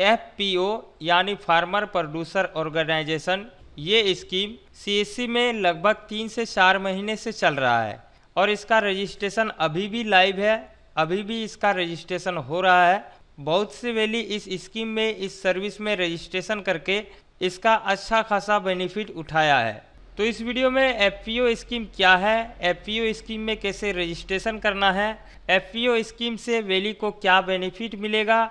F यानी farmer producer organization ये scheme CSC में लगभग तीन से चार महीने से चल रहा है और इसका रजिस्ट्रेशन अभी भी लाइव है अभी भी इसका रजिस्ट्रेशन हो रहा है बहुत से वैली इस स्कीम में इस सर्विस में रजिस्ट्रेशन करके इसका अच्छा खासा बेनिफिट उठाया है तो इस वीडियो में एफ स्कीम क्या है एफ स्कीम में कैसे रजिस्ट्रेशन करना है एफ स्कीम से वैली को क्या बेनिफिट मिलेगा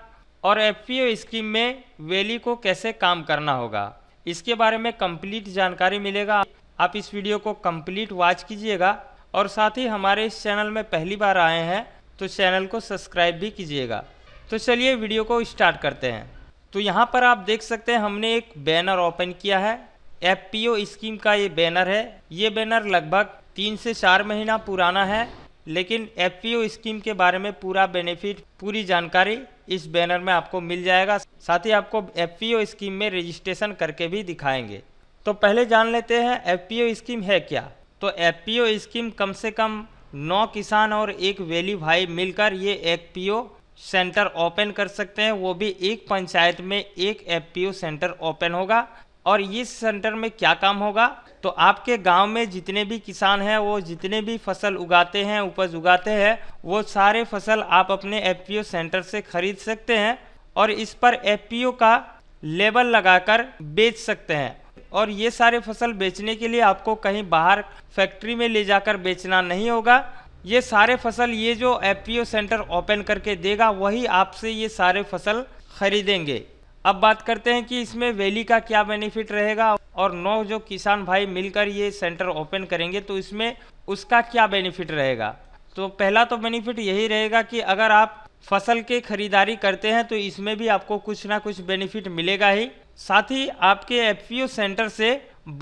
और एफ स्कीम में वैली को कैसे काम करना होगा इसके बारे में कंप्लीट जानकारी मिलेगा आप इस वीडियो को कंप्लीट वॉच कीजिएगा और साथ ही हमारे इस चैनल में पहली बार आए हैं तो चैनल को सब्सक्राइब भी कीजिएगा तो चलिए वीडियो को स्टार्ट करते हैं तो यहाँ पर आप देख सकते हैं हमने एक बैनर ओपन किया है एफ स्कीम का ये बैनर है ये बैनर लगभग तीन से चार महीना पुराना है लेकिन एफ स्कीम के बारे में पूरा बेनिफिट पूरी जानकारी इस बैनर में आपको मिल जाएगा साथ ही आपको एफ स्कीम में रजिस्ट्रेशन करके भी दिखाएंगे तो पहले जान लेते हैं एफ स्कीम है क्या तो एफ स्कीम कम से कम नौ किसान और एक वेली भाई मिलकर ये एफ सेंटर ओपन कर सकते हैं वो भी एक पंचायत में एक एफ सेंटर ओपन होगा और इस सेंटर में क्या काम होगा तो आपके गांव में जितने भी किसान हैं वो जितने भी फसल उगाते हैं उपज उगाते हैं वो सारे फसल आप अपने एफ सेंटर से खरीद सकते हैं और इस पर एफ का लेबल लगाकर बेच सकते हैं और ये सारे फसल बेचने के लिए आपको कहीं बाहर फैक्ट्री में ले जाकर बेचना नहीं होगा ये सारे फसल ये जो एफ सेंटर ओपन करके देगा वही आपसे ये सारे फसल खरीदेंगे अब बात करते हैं कि इसमें वैली का क्या बेनिफिट रहेगा और नौ जो किसान भाई मिलकर ये सेंटर ओपन करेंगे तो इसमें उसका क्या बेनिफिट रहेगा तो पहला तो बेनिफिट यही रहेगा कि अगर आप फसल की खरीदारी करते हैं तो इसमें भी आपको कुछ ना कुछ बेनिफिट मिलेगा ही साथ ही आपके एफ सेंटर से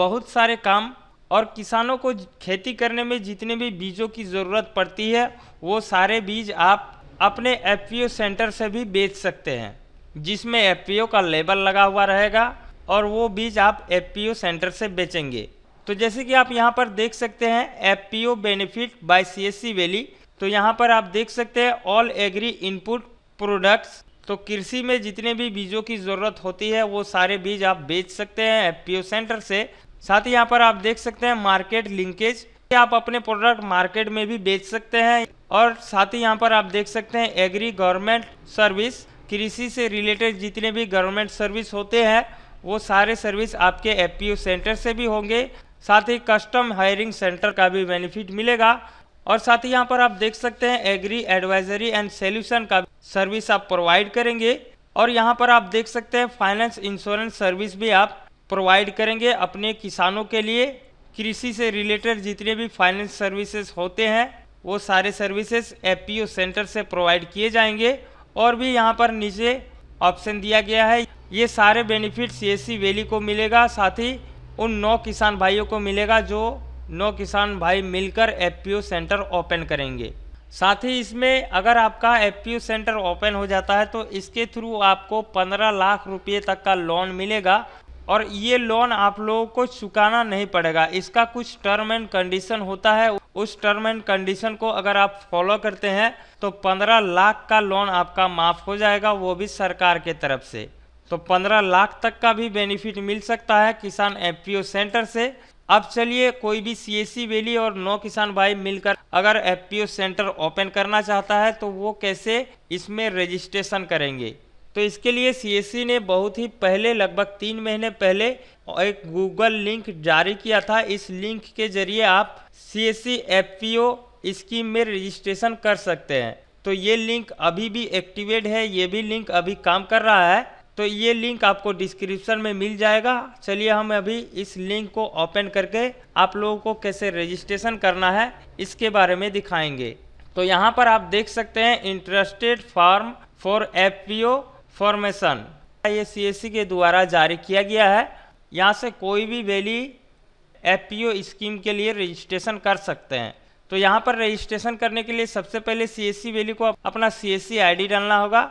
बहुत सारे काम और किसानों को खेती करने में जितने भी बीजों की ज़रूरत पड़ती है वो सारे बीज आप अपने एफ सेंटर से भी बेच सकते हैं जिसमें एफ का लेबल लगा हुआ रहेगा और वो बीज आप एफ सेंटर से बेचेंगे तो जैसे कि आप यहाँ पर देख सकते हैं F benefit by C S valley तो यहाँ पर आप देख सकते हैं ऑल एग्री इनपुट प्रोडक्ट्स तो कृषि में जितने भी बीजों की ज़रूरत होती है वो सारे बीज आप बेच सकते हैं एफ सेंटर से साथ ही यहाँ पर आप देख सकते हैं मार्केट लिंकेज आप अपने प्रोडक्ट मार्केट में भी बेच सकते हैं और साथ ही यहाँ पर आप देख सकते हैं एग्री गवर्नमेंट सर्विस कृषि से रिलेटेड जितने भी गवर्नमेंट सर्विस होते हैं वो सारे सर्विस आपके एफ सेंटर से भी होंगे साथ ही कस्टम हायरिंग सेंटर का भी बेनिफिट मिलेगा और साथ ही यहाँ पर आप देख सकते हैं एग्री एडवाइजरी एंड सोल्यूशन का सर्विस आप प्रोवाइड करेंगे और यहाँ पर आप देख सकते हैं फाइनेंस इंश्योरेंस सर्विस भी आप प्रोवाइड करेंगे अपने किसानों के लिए कृषि से रिलेटेड जितने भी फाइनेंस सर्विसेज होते हैं वो सारे सर्विसेज एफ सेंटर से प्रोवाइड किए जाएंगे और भी यहाँ पर नीचे ऑप्शन दिया गया है ये सारे बेनिफिट सीएससी वैली को मिलेगा साथ ही उन नौ किसान भाइयों को मिलेगा जो नौ किसान भाई मिलकर एफपीओ सेंटर ओपन करेंगे साथ ही इसमें अगर आपका एफपीओ सेंटर ओपन हो जाता है तो इसके थ्रू आपको पंद्रह लाख रुपये तक का लोन मिलेगा और ये लोन आप लोगों को चुकाना नहीं पड़ेगा इसका कुछ टर्म एंड कंडीशन होता है उस टर्म एंड कंडीशन को अगर आप फॉलो करते हैं तो 15 लाख का लोन आपका माफ़ हो जाएगा वो भी सरकार के तरफ से तो 15 लाख तक का भी बेनिफिट मिल सकता है किसान एफपीओ सेंटर से अब चलिए कोई भी सीएससी वैली और नौ किसान भाई मिलकर अगर एफपीओ सेंटर ओपन करना चाहता है तो वो कैसे इसमें रजिस्ट्रेशन करेंगे तो इसके लिए सीएससी e ने बहुत ही पहले लगभग तीन महीने पहले एक गूगल लिंक जारी किया था इस लिंक के जरिए आप C S C F P O scheme में रजिस्ट्रेशन कर सकते हैं तो ये लिंक अभी भी एक्टिवेट है ये भी लिंक अभी काम कर रहा है तो ये लिंक आपको डिस्क्रिप्शन में मिल जाएगा चलिए हम अभी इस लिंक को ओपन करके आप लोगों को कैसे रजिस्ट्रेशन करना है इसके बारे में दिखाएंगे तो यहाँ पर आप देख सकते हैं interested form for F P O formation ये सी के द्वारा जारी किया गया है यहाँ से कोई भी वैली एफ स्कीम के लिए रजिस्ट्रेशन कर सकते हैं तो यहाँ पर रजिस्ट्रेशन करने के लिए सबसे पहले सी वैली को अपना सी एस डालना होगा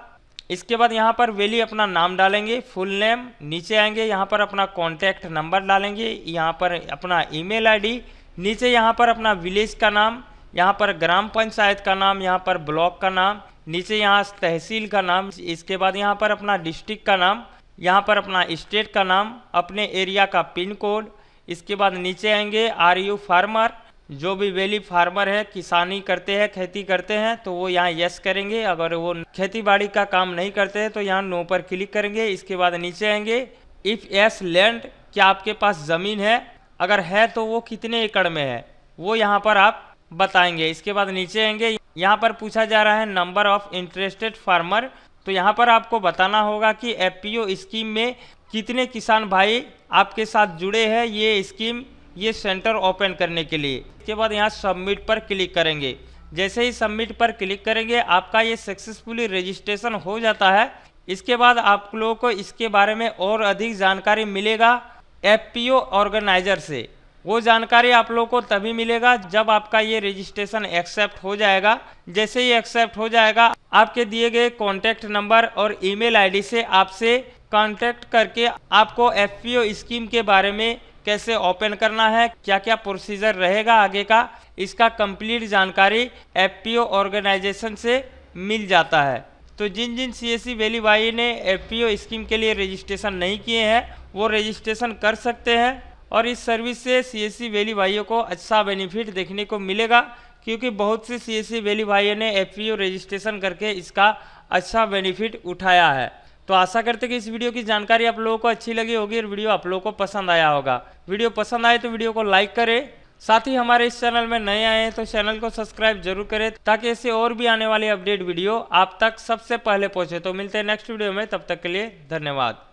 इसके बाद यहाँ पर वैली अपना नाम डालेंगे फुल नेम नीचे आएंगे यहाँ पर अपना कॉन्टैक्ट नंबर डालेंगे यहाँ पर अपना ईमेल आईडी नीचे यहाँ पर अपना विलेज का नाम यहाँ पर ग्राम पंचायत का नाम यहाँ पर ब्लॉक का नाम नीचे यहाँ तहसील का नाम इसके बाद यहाँ पर अपना डिस्ट्रिक्ट का नाम यहाँ पर अपना स्टेट का नाम अपने एरिया का पिन कोड इसके बाद नीचे आएंगे आर यू फार्मर जो भी वेली फार्मर है किसानी करते हैं खेती करते हैं तो वो यहाँ यस करेंगे अगर वो खेती बाड़ी का काम नहीं करते हैं तो यहाँ नो पर क्लिक करेंगे इसके बाद नीचे आएंगे इफ़ यस लैंड क्या आपके पास ज़मीन है अगर है तो वो कितने एकड़ में है वो यहाँ पर आप बताएंगे इसके बाद नीचे आएंगे यहाँ पर पूछा जा रहा है नंबर ऑफ इंटरेस्टेड फार्मर तो यहाँ पर आपको बताना होगा कि एफ स्कीम में कितने किसान भाई आपके साथ जुड़े हैं ये स्कीम ये सेंटर ओपन करने के लिए इसके बाद यहाँ सबमिट पर क्लिक करेंगे जैसे ही सबमिट पर क्लिक करेंगे आपका ये सक्सेसफुली रजिस्ट्रेशन हो जाता है इसके बाद आप लोगों को इसके बारे में और अधिक जानकारी मिलेगा एफ ऑर्गेनाइजर से वो जानकारी आप लोग को तभी मिलेगा जब आपका ये रजिस्ट्रेशन एक्सेप्ट हो जाएगा जैसे ही एक्सेप्ट हो जाएगा आपके दिए गए कॉन्टैक्ट नंबर और ईमेल आईडी से आपसे कॉन्टेक्ट करके आपको एफ स्कीम के बारे में कैसे ओपन करना है क्या क्या प्रोसीजर रहेगा आगे का इसका कंप्लीट जानकारी एफ ऑर्गेनाइजेशन से मिल जाता है तो जिन जिन सी एस वैली भाई ने एफ स्कीम के लिए रजिस्ट्रेशन नहीं किए हैं वो रजिस्ट्रेशन कर सकते हैं और इस सर्विस से सी एस सी वैली भाइयों को अच्छा बेनिफिट देखने को मिलेगा क्योंकि बहुत से सी एस सी वैली भाइयों ने एफ रजिस्ट्रेशन करके इसका अच्छा बेनिफिट उठाया है तो आशा करते कि इस वीडियो की जानकारी आप लोगों को अच्छी लगी होगी और वीडियो आप लोगों को पसंद आया होगा वीडियो पसंद आए तो वीडियो को लाइक करें साथ ही हमारे इस चैनल में नए आए हैं तो चैनल को सब्सक्राइब जरूर करें ताकि ऐसे और भी आने वाले अपडेट वीडियो आप तक सबसे पहले पहुंचे तो मिलते हैं नेक्स्ट वीडियो में तब तक के लिए धन्यवाद